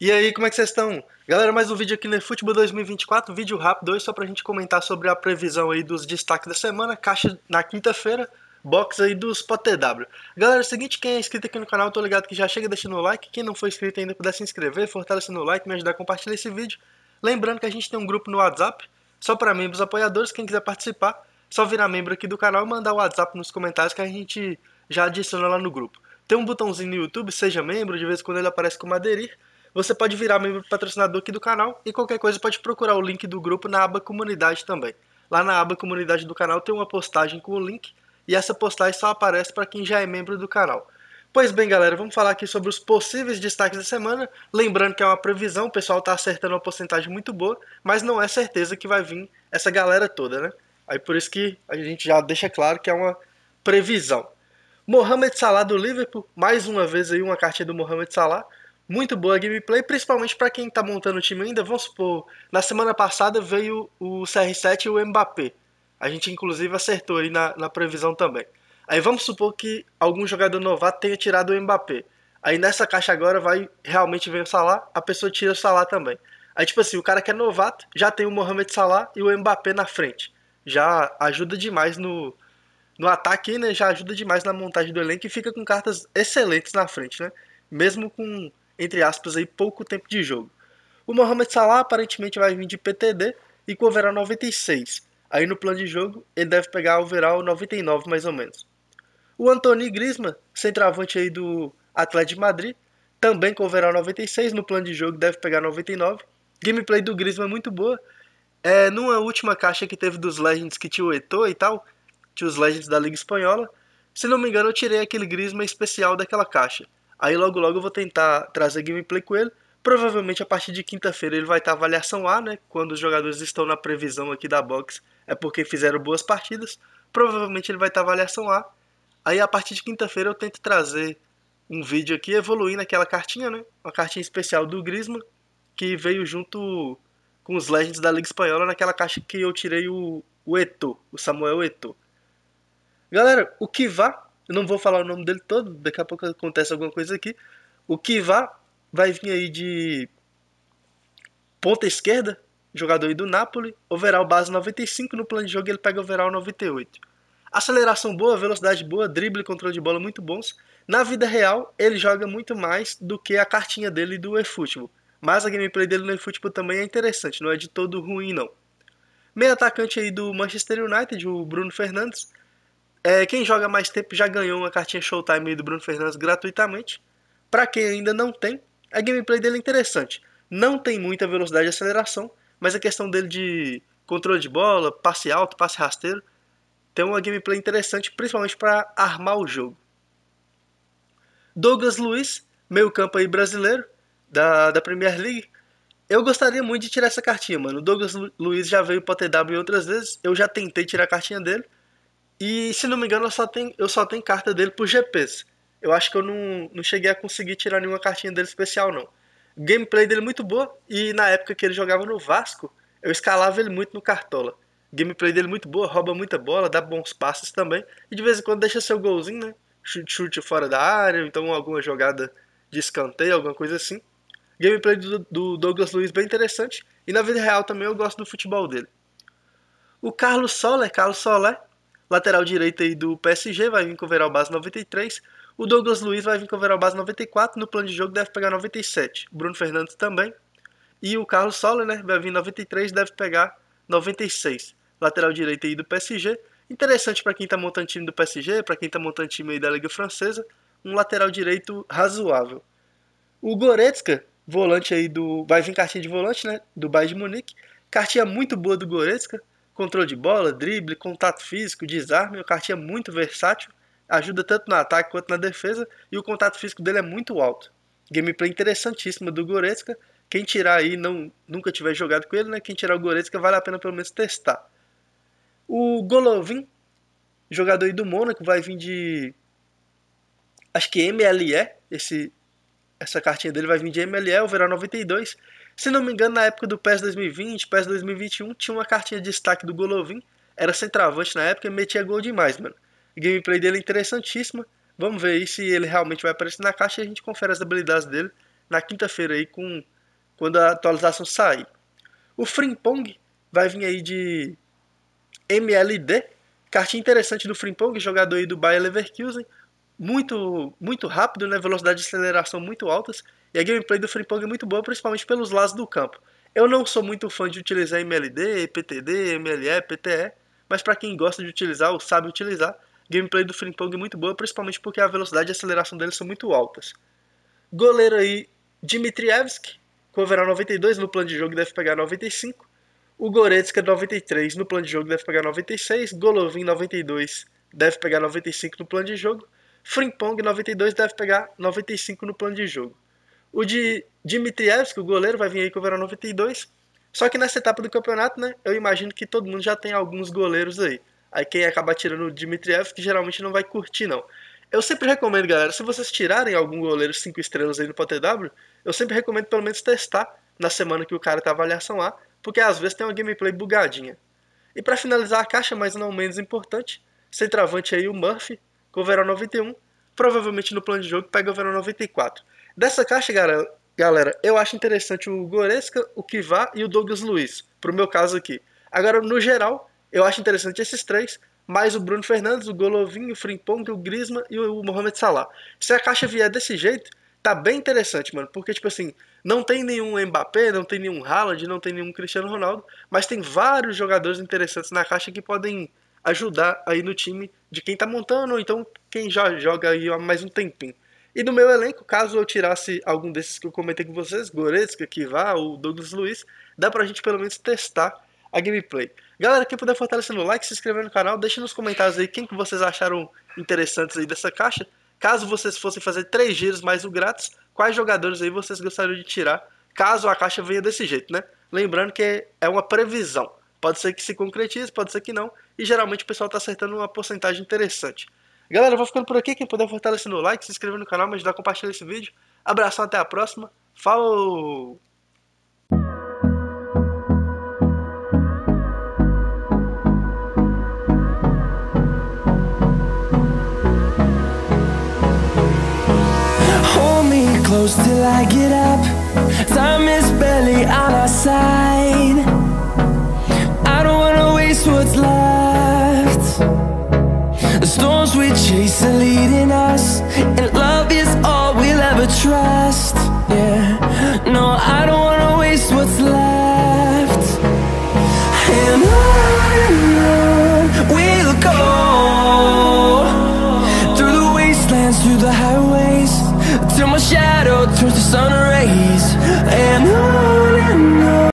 E aí, como é que vocês estão? Galera, mais um vídeo aqui no Futebol 2024, vídeo rápido hoje só pra gente comentar sobre a previsão aí dos destaques da semana, caixa na quinta-feira, box aí dos POTW. Galera, é o seguinte, quem é inscrito aqui no canal, tô ligado que já chega deixando o like, quem não for inscrito ainda puder se inscrever, fortalecendo o like, me ajudar a compartilhar esse vídeo. Lembrando que a gente tem um grupo no WhatsApp, só para membros apoiadores, quem quiser participar, só virar membro aqui do canal e mandar o WhatsApp nos comentários que a gente já adiciona lá no grupo. Tem um botãozinho no YouTube, seja membro, de vez em quando ele aparece como aderir, você pode virar membro patrocinador aqui do canal e qualquer coisa pode procurar o link do grupo na aba comunidade também. Lá na aba comunidade do canal tem uma postagem com o link e essa postagem só aparece para quem já é membro do canal. Pois bem, galera, vamos falar aqui sobre os possíveis destaques da semana. Lembrando que é uma previsão, o pessoal está acertando uma porcentagem muito boa, mas não é certeza que vai vir essa galera toda, né? Aí por isso que a gente já deixa claro que é uma previsão. Mohamed Salah do Liverpool, mais uma vez aí uma cartinha do Mohamed Salah muito boa a gameplay, principalmente para quem tá montando o time ainda. Vamos supor, na semana passada veio o CR7 e o Mbappé. A gente inclusive acertou aí na, na previsão também. Aí vamos supor que algum jogador novato tenha tirado o Mbappé. Aí nessa caixa agora vai realmente vem o Salah, a pessoa tira o Salah também. Aí tipo assim, o cara que é novato já tem o Mohamed Salah e o Mbappé na frente. Já ajuda demais no, no ataque, né? Já ajuda demais na montagem do elenco e fica com cartas excelentes na frente, né? Mesmo com entre aspas, aí, pouco tempo de jogo. O Mohamed Salah aparentemente vai vir de PTD e com o overall 96. Aí no plano de jogo ele deve pegar o overall 99 mais ou menos. O Anthony Griezmann, centroavante aí do Atlético de Madrid, também com o overall 96, no plano de jogo deve pegar 99. Gameplay do Griezmann é muito boa. É, numa última caixa que teve dos Legends que tinha o Eto'o e tal, tinha os Legends da Liga Espanhola, se não me engano eu tirei aquele Griezmann especial daquela caixa. Aí logo logo eu vou tentar trazer gameplay com ele. Provavelmente a partir de quinta-feira ele vai estar tá avaliação A, né? Quando os jogadores estão na previsão aqui da box, é porque fizeram boas partidas. Provavelmente ele vai estar tá avaliação A. Aí a partir de quinta-feira eu tento trazer um vídeo aqui evoluindo aquela cartinha, né? Uma cartinha especial do Grisma que veio junto com os Legends da Liga Espanhola naquela caixa que eu tirei o, o Eto, o Samuel Eto. Galera, o que vá eu não vou falar o nome dele todo, daqui a pouco acontece alguma coisa aqui. O Kivá vai vir aí de ponta esquerda, jogador aí do Napoli, overall base 95, no plano de jogo ele pega overall 98. Aceleração boa, velocidade boa, drible e controle de bola muito bons. Na vida real, ele joga muito mais do que a cartinha dele do eFootball. Mas a gameplay dele no eFootball também é interessante, não é de todo ruim não. Meio atacante aí do Manchester United, o Bruno Fernandes, é, quem joga mais tempo já ganhou uma cartinha Showtime aí do Bruno Fernandes gratuitamente. Para quem ainda não tem, a gameplay dele é interessante. Não tem muita velocidade e aceleração, mas a questão dele de controle de bola, passe alto, passe rasteiro, tem uma gameplay interessante, principalmente para armar o jogo. Douglas Luiz, meio campo aí brasileiro, da, da Premier League. Eu gostaria muito de tirar essa cartinha, mano. O Douglas Luiz já veio para TW outras vezes, eu já tentei tirar a cartinha dele, e se não me engano, eu só tenho, eu só tenho carta dele por GPs. Eu acho que eu não, não cheguei a conseguir tirar nenhuma cartinha dele especial, não. gameplay dele é muito boa, e na época que ele jogava no Vasco, eu escalava ele muito no Cartola. gameplay dele é muito boa, rouba muita bola, dá bons passes também, e de vez em quando deixa seu golzinho, né? Chute, chute fora da área, então alguma jogada de escanteio, alguma coisa assim. Gameplay do, do Douglas Luiz bem interessante, e na vida real também eu gosto do futebol dele. O Carlos Soler, Carlos Soler, Lateral direito aí do PSG vai vir com o Veral Base 93. O Douglas Luiz vai vir com o Veral Base 94. No plano de jogo deve pegar 97. Bruno Fernandes também. E o Carlos Soller, né? Vai vir 93, deve pegar 96. Lateral direito aí do PSG. Interessante para quem está montando time do PSG, para quem está montando time aí da Liga Francesa. Um lateral direito razoável. O Goretzka, volante aí do. Vai vir cartinha de volante, né? Do Bayern de Munique. Cartinha muito boa do Goretzka. Controle de bola, drible, contato físico, desarme. O Cartier é muito versátil, ajuda tanto no ataque quanto na defesa e o contato físico dele é muito alto. Gameplay interessantíssima do Goretzka. Quem tirar aí, não, nunca tiver jogado com ele, né? Quem tirar o Goretzka, vale a pena pelo menos testar. O Golovin, jogador aí do Mônaco, vai vir de. Acho que MLE, esse, essa cartinha dele vai vir de MLE, o verão 92. Se não me engano, na época do PES 2020, PES 2021, tinha uma cartinha de destaque do Golovin. Era centroavante na época e metia gol demais, mano. gameplay dele é interessantíssima. Vamos ver aí se ele realmente vai aparecer na caixa e a gente confere as habilidades dele na quinta-feira aí com quando a atualização sair. O Frimpong vai vir aí de MLD, cartinha interessante do Frimpong, jogador aí do Bayer Leverkusen muito muito rápido, né? Velocidade de aceleração muito altas. E a gameplay do Freepong é muito boa, principalmente pelos lados do campo. Eu não sou muito fã de utilizar MLD, PTD, MLE, PTE, mas para quem gosta de utilizar ou sabe utilizar, gameplay do Freepong é muito boa, principalmente porque a velocidade e aceleração deles são muito altas. Goleiro aí, Dmitrievski, com overall 92 no plano de jogo deve pegar 95. O Goretzka 93 no plano de jogo deve pegar 96. Golovin 92 deve pegar 95 no plano de jogo. Frimpong 92 deve pegar 95 no plano de jogo. O de Dmitrievski, o goleiro, vai vir aí com o verão 92. Só que nessa etapa do campeonato, né, eu imagino que todo mundo já tem alguns goleiros aí. Aí quem acaba tirando o Dmitrievski geralmente não vai curtir, não. Eu sempre recomendo, galera, se vocês tirarem algum goleiro 5 estrelas aí no PTW, eu sempre recomendo pelo menos testar na semana que o cara tá avaliação lá, porque às vezes tem uma gameplay bugadinha. E para finalizar a caixa, mas não menos importante, centroavante aí o Murphy, com o Verão 91, provavelmente no plano de jogo pega o Verão 94. Dessa caixa, galera, eu acho interessante o Goresca, o Kivá e o Douglas Luiz, pro meu caso aqui. Agora, no geral, eu acho interessante esses três, mais o Bruno Fernandes, o Golovin, o Frimpong, o Grisma e o Mohamed Salah. Se a caixa vier desse jeito, tá bem interessante, mano, porque, tipo assim, não tem nenhum Mbappé, não tem nenhum Haaland, não tem nenhum Cristiano Ronaldo, mas tem vários jogadores interessantes na caixa que podem ajudar aí no time de quem tá montando, ou então quem já joga aí há mais um tempinho. E do meu elenco, caso eu tirasse algum desses que eu comentei com vocês, Goretzka, Kivá ou Douglas Luiz, dá pra gente pelo menos testar a gameplay. Galera, quem puder fortalecer no like, se inscrever no canal, deixa nos comentários aí quem que vocês acharam interessantes aí dessa caixa. Caso vocês fossem fazer três giros mais o grátis, quais jogadores aí vocês gostariam de tirar, caso a caixa venha desse jeito, né? Lembrando que é uma previsão. Pode ser que se concretize, pode ser que não. E geralmente o pessoal está acertando uma porcentagem interessante. Galera, eu vou ficando por aqui. Quem puder fortalecer no like, se inscrever no canal, me ajudar a compartilhar esse vídeo. Abração, até a próxima. Falou! close till I get up. Time is barely on our side. are leading us And love is all we'll ever trust Yeah, no, I don't wanna waste what's left And on and on we'll go Through the wastelands, through the highways Till my shadow turns to sun